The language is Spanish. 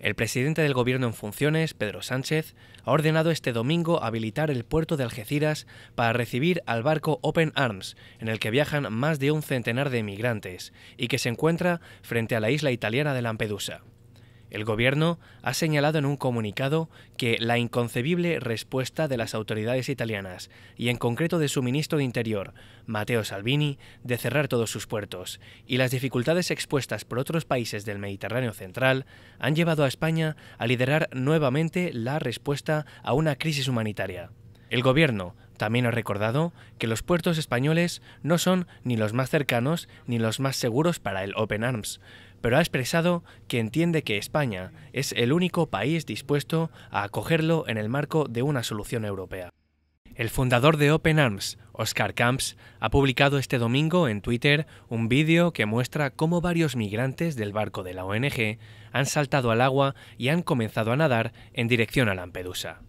El presidente del Gobierno en funciones, Pedro Sánchez, ha ordenado este domingo habilitar el puerto de Algeciras para recibir al barco Open Arms, en el que viajan más de un centenar de emigrantes y que se encuentra frente a la isla italiana de Lampedusa. El gobierno ha señalado en un comunicado que la inconcebible respuesta de las autoridades italianas, y en concreto de su ministro de Interior, Matteo Salvini, de cerrar todos sus puertos, y las dificultades expuestas por otros países del Mediterráneo central, han llevado a España a liderar nuevamente la respuesta a una crisis humanitaria. El gobierno también ha recordado que los puertos españoles no son ni los más cercanos ni los más seguros para el Open Arms, pero ha expresado que entiende que España es el único país dispuesto a acogerlo en el marco de una solución europea. El fundador de Open Arms, Oscar Camps, ha publicado este domingo en Twitter un vídeo que muestra cómo varios migrantes del barco de la ONG han saltado al agua y han comenzado a nadar en dirección a Lampedusa.